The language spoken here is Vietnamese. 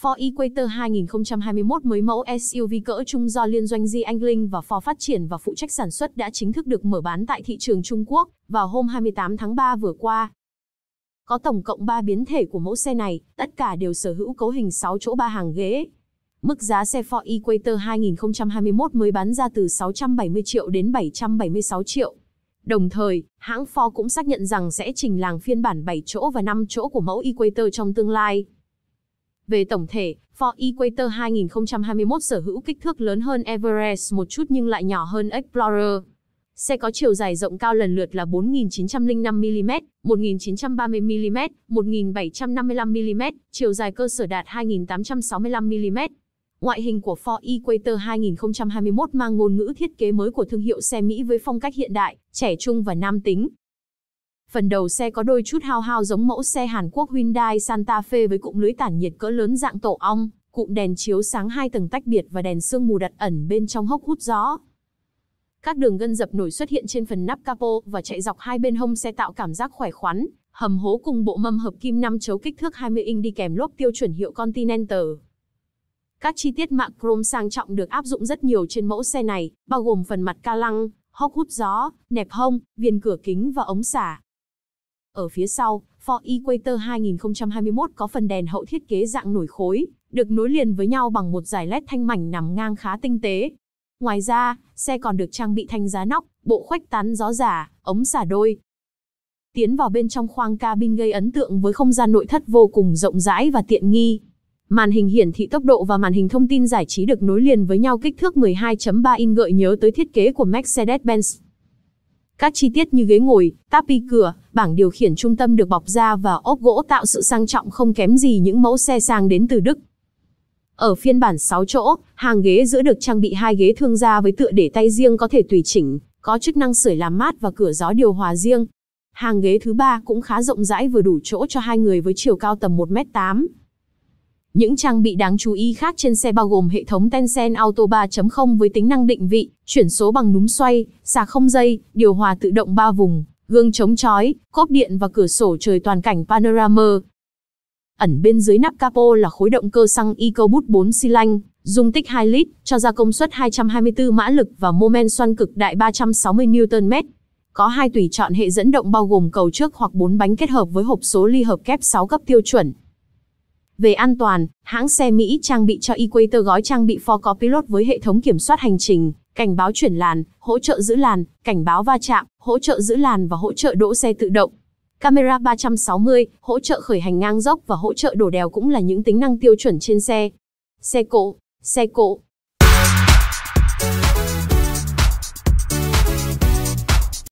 Ford Equator 2021 mới mẫu SUV cỡ trung do liên doanh Di Anh Linh và Ford phát triển và phụ trách sản xuất đã chính thức được mở bán tại thị trường Trung Quốc vào hôm 28 tháng 3 vừa qua. Có tổng cộng 3 biến thể của mẫu xe này, tất cả đều sở hữu cấu hình 6 chỗ 3 hàng ghế, Mức giá xe Ford Equator 2021 mới bán ra từ 670 triệu đến 776 triệu. Đồng thời, hãng Ford cũng xác nhận rằng sẽ trình làng phiên bản 7 chỗ và 5 chỗ của mẫu Equator trong tương lai. Về tổng thể, Ford Equator 2021 sở hữu kích thước lớn hơn Everest một chút nhưng lại nhỏ hơn Explorer. Xe có chiều dài rộng cao lần lượt là 4.905mm, 1.930mm, 1.755mm, chiều dài cơ sở đạt 2.865mm. Ngoại hình của Ford Equator 2021 mang ngôn ngữ thiết kế mới của thương hiệu xe Mỹ với phong cách hiện đại, trẻ trung và nam tính. Phần đầu xe có đôi chút hao hao giống mẫu xe Hàn Quốc Hyundai Santa Fe với cụm lưới tản nhiệt cỡ lớn dạng tổ ong, cụm đèn chiếu sáng hai tầng tách biệt và đèn sương mù đặt ẩn bên trong hốc hút gió. Các đường gân dập nổi xuất hiện trên phần nắp capo và chạy dọc hai bên hông xe tạo cảm giác khỏe khoắn, hầm hố cùng bộ mâm hợp kim 5 chấu kích thước 20 inch đi kèm lốp tiêu chuẩn hiệu Continental. Các chi tiết mạ chrome sang trọng được áp dụng rất nhiều trên mẫu xe này, bao gồm phần mặt ca lăng, hốc hút gió, nẹp hông, viền cửa kính và ống xả. Ở phía sau, Ford Equator 2021 có phần đèn hậu thiết kế dạng nổi khối, được nối liền với nhau bằng một dải led thanh mảnh nằm ngang khá tinh tế. Ngoài ra, xe còn được trang bị thanh giá nóc, bộ khoách tán gió giả, ống xả đôi. Tiến vào bên trong khoang cabin gây ấn tượng với không gian nội thất vô cùng rộng rãi và tiện nghi. Màn hình hiển thị tốc độ và màn hình thông tin giải trí được nối liền với nhau kích thước 12.3 in gợi nhớ tới thiết kế của Mercedes-Benz. Các chi tiết như ghế ngồi, tapi cửa, bảng điều khiển trung tâm được bọc da và ốp gỗ tạo sự sang trọng không kém gì những mẫu xe sang đến từ Đức. Ở phiên bản 6 chỗ, hàng ghế giữa được trang bị hai ghế thương gia với tựa để tay riêng có thể tùy chỉnh, có chức năng sưởi làm mát và cửa gió điều hòa riêng. Hàng ghế thứ ba cũng khá rộng rãi vừa đủ chỗ cho hai người với chiều cao tầm 1m8. Những trang bị đáng chú ý khác trên xe bao gồm hệ thống Tencent Auto 3.0 với tính năng định vị, chuyển số bằng núm xoay, xà không dây, điều hòa tự động 3 vùng, gương chống chói, cốp điện và cửa sổ trời toàn cảnh panorama. Ẩn bên dưới nắp capo là khối động cơ xăng EcoBoost 4 xi lanh, dung tích 2 lít, cho ra công suất 224 mã lực và mô men xoăn cực đại 360 Nm. Có hai tùy chọn hệ dẫn động bao gồm cầu trước hoặc bốn bánh kết hợp với hộp số ly hợp kép 6 cấp tiêu chuẩn. Về an toàn, hãng xe Mỹ trang bị cho Equator gói trang bị 4 Copilot với hệ thống kiểm soát hành trình, cảnh báo chuyển làn, hỗ trợ giữ làn, cảnh báo va chạm, hỗ trợ giữ làn và hỗ trợ đỗ xe tự động. Camera 360, hỗ trợ khởi hành ngang dốc và hỗ trợ đổ đèo cũng là những tính năng tiêu chuẩn trên xe. Xe cộ, xe cộ,